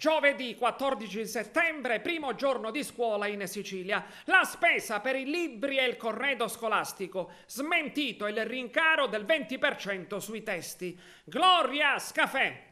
Giovedì 14 settembre, primo giorno di scuola in Sicilia. La spesa per i libri e il corredo scolastico. Smentito il rincaro del 20% sui testi. Gloria Scafè!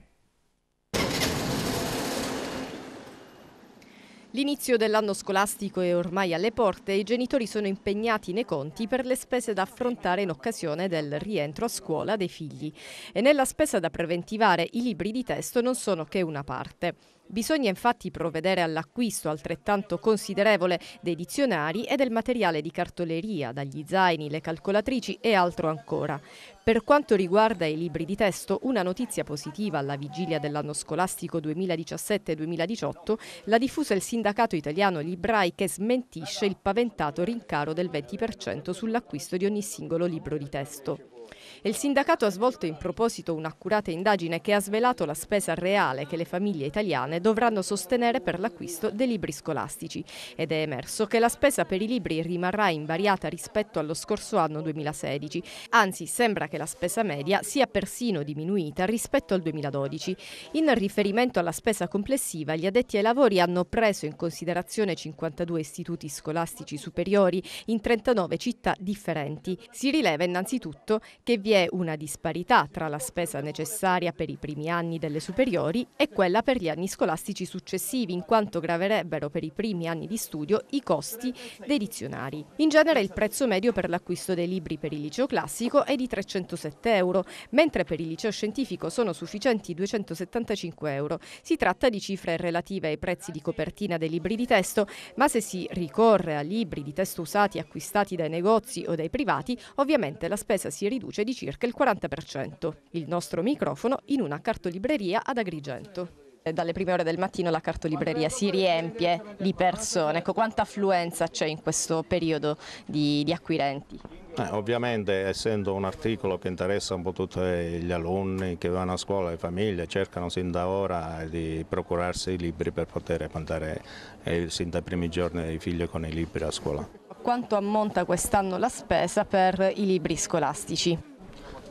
L'inizio dell'anno scolastico è ormai alle porte e i genitori sono impegnati nei conti per le spese da affrontare in occasione del rientro a scuola dei figli. E nella spesa da preventivare i libri di testo non sono che una parte. Bisogna infatti provvedere all'acquisto altrettanto considerevole dei dizionari e del materiale di cartoleria, dagli zaini, le calcolatrici e altro ancora. Per quanto riguarda i libri di testo, una notizia positiva alla vigilia dell'anno scolastico 2017-2018 la diffusa il sindaco sindacato italiano librai che smentisce il paventato rincaro del 20% sull'acquisto di ogni singolo libro di testo il sindacato ha svolto in proposito un'accurata indagine che ha svelato la spesa reale che le famiglie italiane dovranno sostenere per l'acquisto dei libri scolastici ed è emerso che la spesa per i libri rimarrà invariata rispetto allo scorso anno 2016, anzi sembra che la spesa media sia persino diminuita rispetto al 2012. In riferimento alla spesa complessiva, gli addetti ai lavori hanno preso in considerazione 52 istituti scolastici superiori in 39 città differenti. Si rileva innanzitutto che vi è una disparità tra la spesa necessaria per i primi anni delle superiori e quella per gli anni scolastici successivi, in quanto graverebbero per i primi anni di studio i costi dei dizionari. In genere il prezzo medio per l'acquisto dei libri per il liceo classico è di 307 euro, mentre per il liceo scientifico sono sufficienti 275 euro. Si tratta di cifre relative ai prezzi di copertina dei libri di testo, ma se si ricorre a libri di testo usati acquistati dai negozi o dai privati, ovviamente la spesa si riduce riduce di circa il 40%. Il nostro microfono in una cartolibreria ad Agrigento dalle prime ore del mattino la cartolibreria si riempie di persone. Ecco, quanta affluenza c'è in questo periodo di, di acquirenti? Eh, ovviamente essendo un articolo che interessa un po' tutti gli alunni che vanno a scuola, le famiglie, cercano sin da ora di procurarsi i libri per poter mandare eh, sin dai primi giorni i figli con i libri a scuola quanto ammonta quest'anno la spesa per i libri scolastici?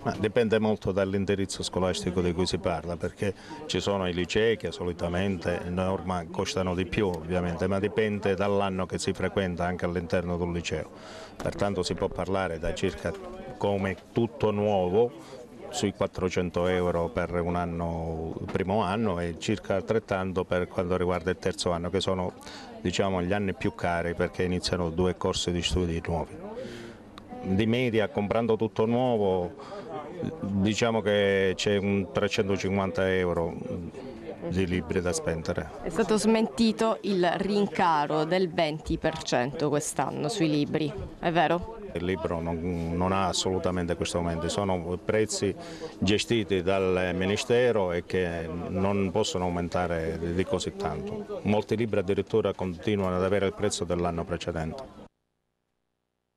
Ma dipende molto dall'indirizzo scolastico di cui si parla, perché ci sono i licei che solitamente norma costano di più ovviamente, ma dipende dall'anno che si frequenta anche all'interno di un liceo. Pertanto si può parlare da circa come tutto nuovo sui 400 euro per un anno, il primo anno e circa altrettanto per quanto riguarda il terzo anno che sono diciamo, gli anni più cari perché iniziano due corsi di studi nuovi. Di media comprando tutto nuovo diciamo che c'è un 350 euro di libri da spendere. È stato smentito il rincaro del 20% quest'anno sui libri, è vero? Il libro non, non, ha assolutamente questo aumento, sono prezzi gestiti dal Ministero e che non possono aumentare di così tanto. Molti libri addirittura continuano ad avere il prezzo dell'anno precedente.